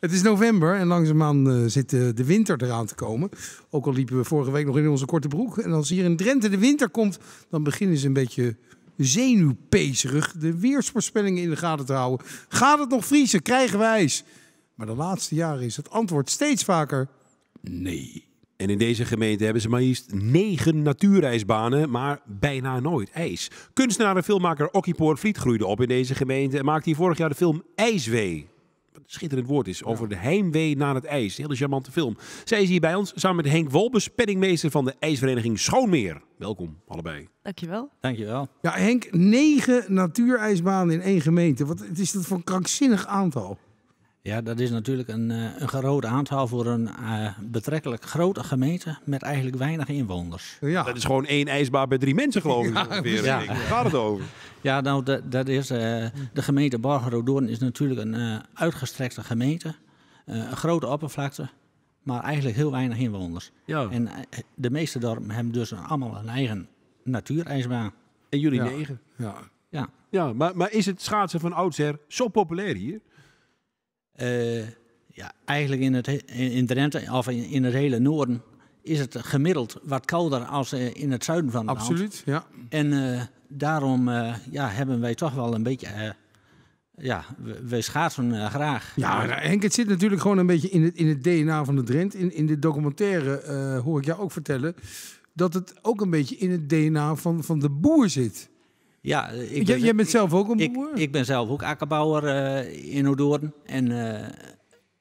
Het is november en langzaamaan eh, zit eh, de winter eraan te komen. Ook al liepen we vorige week nog in onze korte broek. En als hier in Drenthe de winter komt, dan beginnen ze een beetje zenuwpezerig de weersvoorspellingen in de gaten te houden. Gaat het nog vriezen? Krijgen wij ijs? Maar de laatste jaren is het antwoord steeds vaker nee. En in deze gemeente hebben ze maar liefst negen natuurijsbanen, maar bijna nooit ijs. Kunstenaar en filmmaker Poort Vliet groeide op in deze gemeente en maakte hier vorig jaar de film IJswee schitterend woord is. Over de heimwee naar het ijs. Hele charmante film. Zij is hier bij ons samen met Henk Wolbes, penningmeester van de ijsvereniging Schoonmeer. Welkom, allebei. Dankjewel. Dankjewel. Ja, Henk, negen natuurijsbanen in één gemeente. Wat is dat voor een krankzinnig aantal? Ja, dat is natuurlijk een, eh, een groot aantal voor een eh, betrekkelijk grote gemeente met eigenlijk weinig inwoners. Ja. Dat is gewoon één ijsbaar bij drie mensen, geloof ik. Ja, gaat het over? Ja, nou, dat, dat is, eh, de gemeente Bargerodoorn is natuurlijk een uitgestrekte gemeente. een grote oppervlakte, maar eigenlijk heel weinig inwoners. Ja. En de meeste dorpen hebben dus allemaal een eigen natuurijsbaan. En jullie ja. negen. Ja. Ja, ja maar, maar is het schaatsen van oudsher zo populair hier? Eh, ja, eigenlijk in, het, in Drenthe of in, in, het hele noorden is het gemiddeld wat kouder als eh, in het zuiden van het Absoluut, ja. En eh, daarom ja, hebben wij toch wel een beetje ja, we schaatsen graag. Ja, nou, Henk, het zit natuurlijk gewoon een beetje in het, in het DNA van de Drent. In, in de documentaire hoor ik jou ook vertellen dat het ook een beetje in het DNA van, van de boer zit. Ja, ik ben, jij bent zelf ook een boer? Ik, ben zelf ook akkerbouwer eh, in Odoorn. En eh,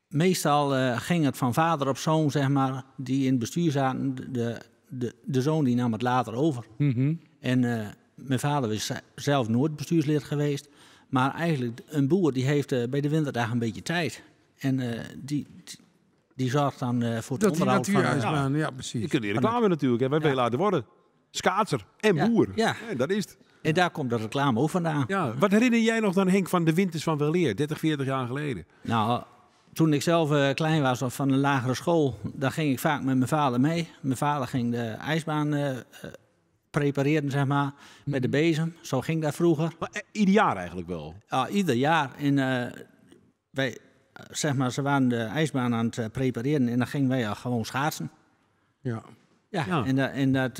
meestal eh, ging het van vader op zoon, zeg maar, die in het bestuur zaten. De, de, de zoon die nam het later over. Mhm. En mijn vader is zelf nooit bestuurslid geweest. Maar eigenlijk, een boer die heeft bij de winterdag een beetje tijd. En die, die zorgt dan voor het onderhoud van... Ja, ja, precies. Je kunt die reclame natuurlijk, hè. wij ja. willen laten worden. Schaatser en boer. ja. dat is het. En daar komt de reclame ook vandaan. Ja, wat herinner jij nog dan, Henk, van de winters van Weleer, 30, 40 jaar geleden? Nou, toen ik zelf eh, klein was of van een lagere school, dan ging ik vaak met mijn vader mee. Mijn vader ging de ijsbaan eh, eh, prepareren, zeg maar, met de mhm. bezem. Zo ging dat vroeger. Maar, ieder jaar eigenlijk wel? Ja, ieder jaar. En wij, zeg maar, ze waren de ijsbaan aan het prepareren en dan gingen wij al gewoon schaatsen. Ja. Ja, en, en dat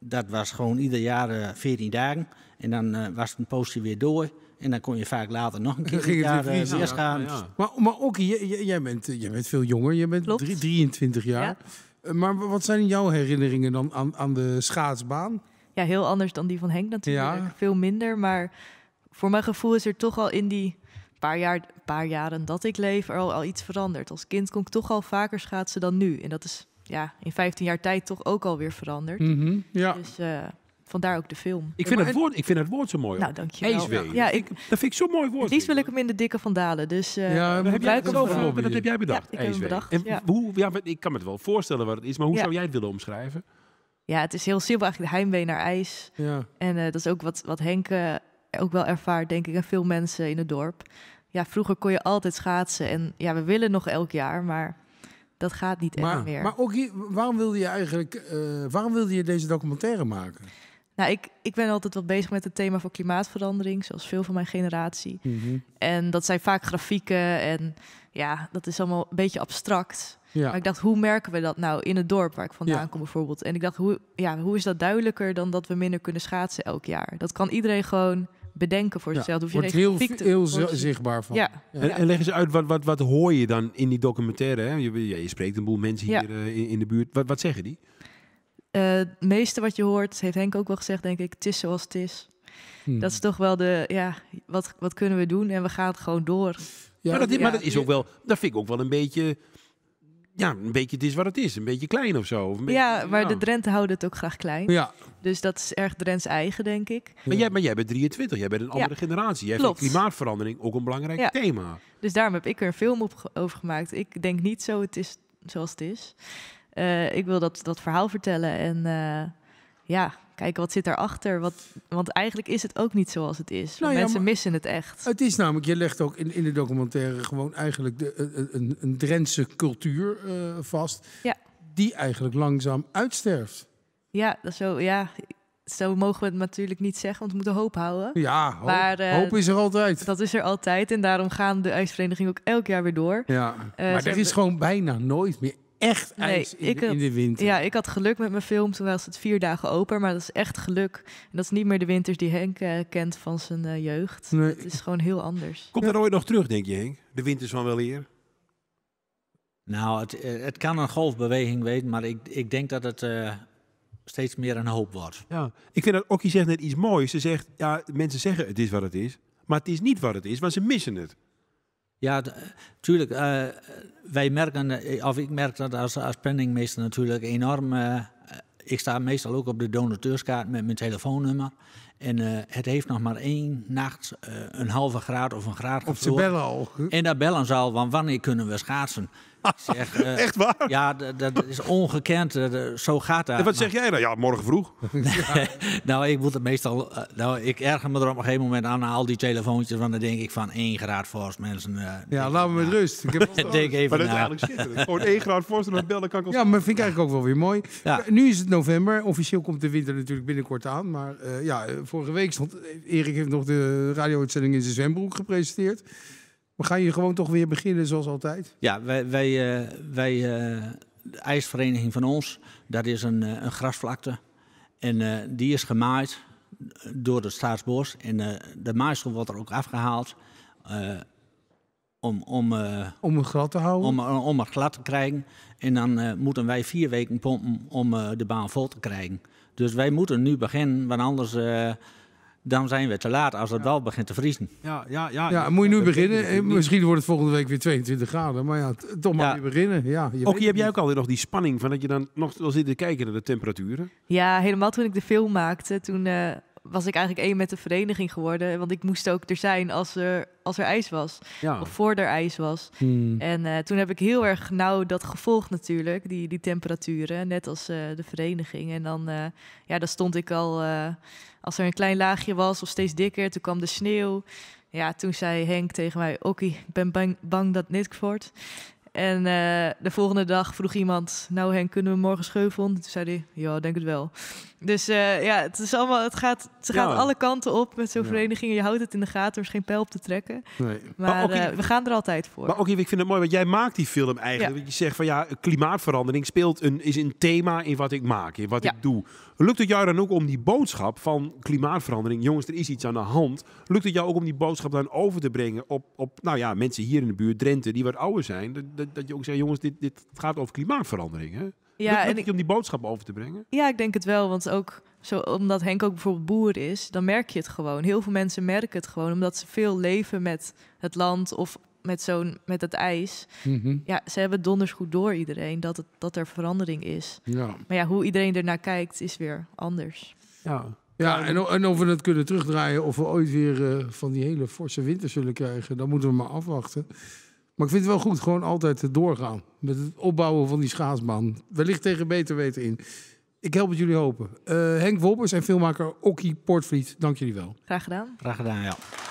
dat was gewoon ieder jaar 14 eh, dagen. En dan eh, was het een poosje weer door. En dan kon je vaak later nog een keer weer eh, gaan. Dus- maar, maar ook, jij, bent, bent veel jonger, je bent drie, 23 jaar. Maar wat zijn jouw herinneringen dan aan, aan de schaatsbaan? Ja, heel anders dan die van Henk natuurlijk. Veel minder, maar voor mijn gevoel is er toch al in die paar, jaar, paar jaren dat ik leef er al, al iets veranderd. Als kind kon ik toch al vaker schaatsen dan nu. En dat is ja, in 15 jaar tijd toch ook alweer veranderd. Mhm, ja. Dus uh, vandaar ook de film. Ik vind, het, woord, ik vind het woord zo mooi. Nou, Ja, ik, dat vind ik zo'n mooi woord. Liefst wil ik hem in de dikke vandalen. Dus, uh, ja, heb jij dat heb jij bedacht. Ja, ik heb bedacht. En Hoe, ja, ik kan me het wel voorstellen wat het is, maar hoe zou jij het willen omschrijven? Ja, het is heel simpel eigenlijk heimwee naar ijs. Ja. En eh, dat is ook wat, wat Henk ook wel ervaart, denk ik, en veel mensen in het dorp. Ja, vroeger kon je altijd schaatsen. En ja, we willen nog elk jaar, maar dat gaat niet maar, echt meer. Maar ook hier, waarom wilde je eigenlijk, eh, waarom wilde je deze documentaire maken? Nou, ik, ik ben altijd wel bezig met het thema van klimaatverandering, zoals veel van mijn generatie. Mhm. En dat zijn vaak grafieken en ja, dat is allemaal een beetje abstract. Ja. Maar ik dacht, hoe merken we dat nou in het dorp waar ik vandaan kom bijvoorbeeld? En ik dacht, hoe, ja, hoe is dat duidelijker dan dat we minder kunnen schaatsen elk jaar? Dat kan iedereen gewoon bedenken voor zichzelf. je Wordt heel, heel zichtbaar van. En, leg eens uit, wat, wat, wat hoor je dan in die documentaire? Hè? Je, je, spreekt een boel mensen hier eh, in, in, de buurt. Wat, wat zeggen die? Eh, het meeste wat je hoort, heeft Henk ook wel gezegd, denk ik, het is zoals het is. Hmm. Dat is toch wel de, ja, wat, wat kunnen we doen? En we gaan het gewoon door. Ja, maar, dat, maar dat is ook wel, dat vind ik ook wel een beetje ja, een beetje het is wat het is. Een beetje klein of zo. beetje, ja, maar de Drenten houden het ook graag klein. Ja. Dus dat is erg Drents eigen, denk ik. Maar, jij, maar jij bent 23, jij bent een andere generatie. Jij hebt klimaatverandering ook een belangrijk ja. thema. Dus daarom heb ik er een film op, over gemaakt. Ik denk niet zo het is, zoals het is. Eh, ik wil dat, dat verhaal vertellen en eh, ja, kijken wat zit daarachter. Wat, want eigenlijk is het ook niet zoals het is. Nou mensen missen het echt. Het is namelijk, je legt ook in, in de documentaire gewoon eigenlijk de, eh, eh, een, een Drentse cultuur eh, vast. Ja. Die eigenlijk langzaam uitsterft. Ja, dat zo, ja, zo mogen we het natuurlijk niet zeggen, want we moeten hoop houden. Ja, hoop, maar, hoop is er altijd. Dat is er altijd en daarom gaan de ijsvereniging ook elk jaar weer door. Ja, maar er is gewoon bijna nooit meer echt nee, in, de, in, winter. Ja, ik had geluk met mijn film. Toen was het vier dagen open, maar dat is echt geluk. En dat is niet meer de winters die Henk eh, kent van zijn eh, jeugd. Het is gewoon heel anders. Komt er ooit nog terug, denk je Henk? De winters van wel hier? Nou, het, eh, het kan een golfbeweging weten, maar ik, ik denk dat het... steeds meer een hoop wordt. Ja, ik vind dat Okkie zegt net iets moois. Ze zegt, ja, mensen zeggen het is wat het is, maar het is niet wat het is, want ze missen het. Ja, natuurlijk. Eh, wij merken, eh, of ik merk dat als, als penningmeester natuurlijk enorm. Eh, ik sta meestal ook op de donateurskaart met mijn telefoonnummer. En het heeft nog maar één nacht een halve graad of een graad Op ze bellen al. En daar bellen ze al, wanneer kunnen we schaatsen? Zeg, eh, Echt waar? Ja, dat is ongekend. Eh, zo gaat dat. En wat zeg jij dan? Ja, morgen vroeg. nou, ik moet het meestal. Eh, nou, ik erger me er op een gegeven moment aan al die telefoontjes. Want dan denk ik van 1 graad voorst mensen. ja, laat me met nou, rust. Ik heb denk even maar dat is eigenlijk shit. Gewoon 1 graad voorst en dan bellen kan ik Ja, maar vind ik eigenlijk ook wel weer mooi. Nu is het november. Officieel komt de winter natuurlijk binnenkort aan. Maar ja, vorige week stond. Erik heeft nog de radio-uitzending in zijn zwembroek gepresenteerd. We gaan hier gewoon toch weer beginnen zoals altijd. Ja, wij, wij, uh, wij eh, de ijsvereniging van ons, dat is een, uh, een grasvlakte. En die is gemaaid door het Staatsbos. En de maaisel wordt er ook afgehaald om, om, om het glad te houden. Om, om het glad te krijgen. En dan moeten wij vier weken pompen om de baan vol te krijgen. Dus wij moeten nu beginnen, want anders dan zijn we te laat als het dal begint te vriezen. Ja, ja, ja, ja, moet je nu beginnen. Eh, misschien wordt het volgende week weer 22 graden. Maar ja, toch maar weer beginnen. Ja, je ook heb jij ook alweer nog die spanning van dat je dan nog wel zit te kijken naar de temperaturen? Ja, helemaal toen ik de film maakte. Toen eh, was ik eigenlijk één met de vereniging geworden. Want ik moest ook er zijn als er, als er ijs was. Ja. Of voor er ijs was. Hmm. En eh, toen heb ik heel erg nauw dat gevolgd natuurlijk. Die, die temperaturen. Net als eh, de vereniging. En dan, eh, ja, dan stond ik al... als er een klein laagje was of steeds dikker. Toen kwam de sneeuw. Ja, toen zei Henk tegen mij... Oké, ik ben bang, bang dat niks wordt. En de volgende dag vroeg iemand: Nou, Henk, kunnen we morgen scheuvelen? Toen zei hij: Ja, denk het wel. Dus eh, ja, het is allemaal, het gaat, ze gaat alle kanten op met zo'n ja. vereniging. Je houdt het in de gaten, er geen pijl op te trekken. Nee. Maar, eh, we gaan er altijd voor. Maar ook, ik vind het mooi, want jij maakt die film eigenlijk. Ja. Je zegt van ja, klimaatverandering speelt een, is een thema in wat ik maak, in wat ik doe. Lukt het jou dan ook om die boodschap van klimaatverandering, jongens, er is iets aan de hand. Lukt het jou ook om die boodschap dan over te brengen op, op nou ja, mensen hier in de buurt, Drenthe, die wat ouder zijn. Dat, dat, dat je ook zegt, jongens, dit, dit gaat over klimaatverandering. Hè? Ja, en ik... om die boodschap over te brengen? Ja, ik denk het wel. Want ook zo, omdat Henk ook bijvoorbeeld boer is, dan merk je het gewoon. Heel veel mensen merken het gewoon, omdat ze veel leven met het land of met, zo'n, met het ijs. Mhm. Ja, ze hebben donders goed door iedereen dat, het, dat er verandering is. Ja. Maar ja, hoe iedereen ernaar kijkt, is weer anders. Ja, ja, en, of we het kunnen terugdraaien, of we ooit weer eh, van die hele forse winter zullen krijgen, dan moeten we maar afwachten. Maar ik vind het wel goed, gewoon altijd doorgaan. Met het opbouwen van die schaatsbaan. Wellicht tegen beter weten in. Ik help het jullie hopen. Eh, Henk Wolbers en filmmaker Okkie Portvliet, dank jullie wel. Graag gedaan. Graag gedaan, ja.